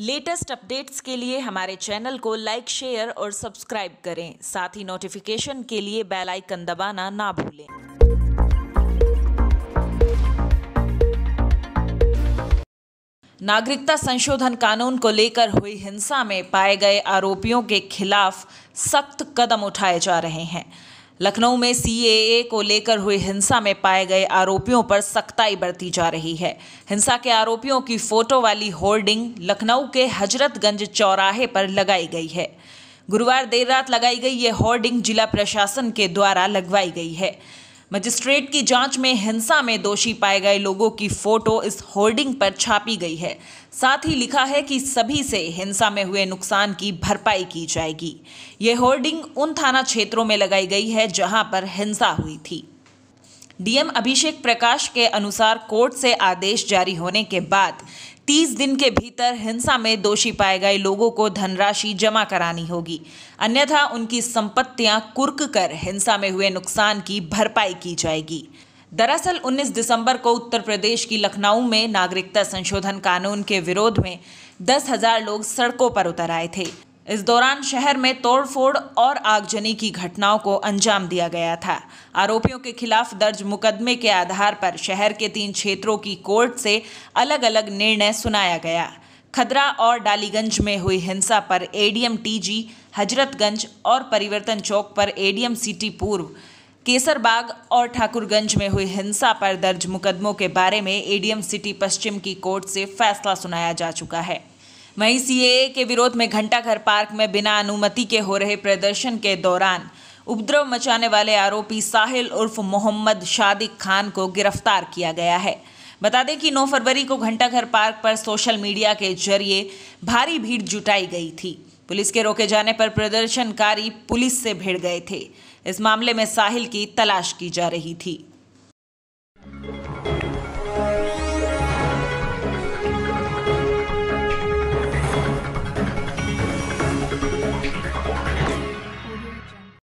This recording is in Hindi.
लेटेस्ट अपडेट्स के लिए हमारे चैनल को लाइक शेयर और सब्सक्राइब करें साथ ही नोटिफिकेशन के लिए बेल आइकन दबाना ना भूलें नागरिकता संशोधन कानून को लेकर हुई हिंसा में पाए गए आरोपियों के खिलाफ सख्त कदम उठाए जा रहे हैं लखनऊ में सीएए को लेकर हुई हिंसा में पाए गए आरोपियों पर सख्ताई बरती जा रही है हिंसा के आरोपियों की फोटो वाली होर्डिंग लखनऊ के हजरतगंज चौराहे पर लगाई गई है गुरुवार देर रात लगाई गई ये होर्डिंग जिला प्रशासन के द्वारा लगवाई गई है मजिस्ट्रेट की जांच में हिंसा में दोषी पाए गए लोगों की फोटो इस होर्डिंग पर छापी गई है साथ ही लिखा है कि सभी से हिंसा में हुए नुकसान की भरपाई की जाएगी ये होर्डिंग उन थाना क्षेत्रों में लगाई गई है जहां पर हिंसा हुई थी डीएम अभिषेक प्रकाश के अनुसार कोर्ट से आदेश जारी होने के बाद तीस दिन के भीतर हिंसा में दोषी पाए गए लोगों को धनराशि जमा करानी होगी अन्यथा उनकी संपत्तियां कुर्क कर हिंसा में हुए नुकसान की भरपाई की जाएगी दरअसल 19 दिसंबर को उत्तर प्रदेश की लखनऊ में नागरिकता संशोधन कानून के विरोध में दस हजार लोग सड़कों पर उतर आए थे इस दौरान शहर में तोड़फोड़ और आगजनी की घटनाओं को अंजाम दिया गया था आरोपियों के खिलाफ दर्ज मुकदमे के आधार पर शहर के तीन क्षेत्रों की कोर्ट से अलग अलग निर्णय सुनाया गया खदरा और डालीगंज में हुई हिंसा पर एडीएम टीजी हजरतगंज और परिवर्तन चौक पर एडीएम सिटी पूर्व केसरबाग और ठाकुरगंज में हुई हिंसा पर दर्ज मुकदमों के बारे में एडीएम सिटी पश्चिम की कोर्ट से फैसला सुनाया जा चुका है वहीं सीएए के विरोध में घंटाघर पार्क में बिना अनुमति के हो रहे प्रदर्शन के दौरान उपद्रव मचाने वाले आरोपी साहिल उर्फ मोहम्मद शादिक खान को गिरफ्तार किया गया है बता दें कि 9 फरवरी को घंटाघर पार्क पर सोशल मीडिया के जरिए भारी भीड़ जुटाई गई थी पुलिस के रोके जाने पर प्रदर्शनकारी पुलिस से भिड़ गए थे इस मामले में साहिल की तलाश की जा रही थी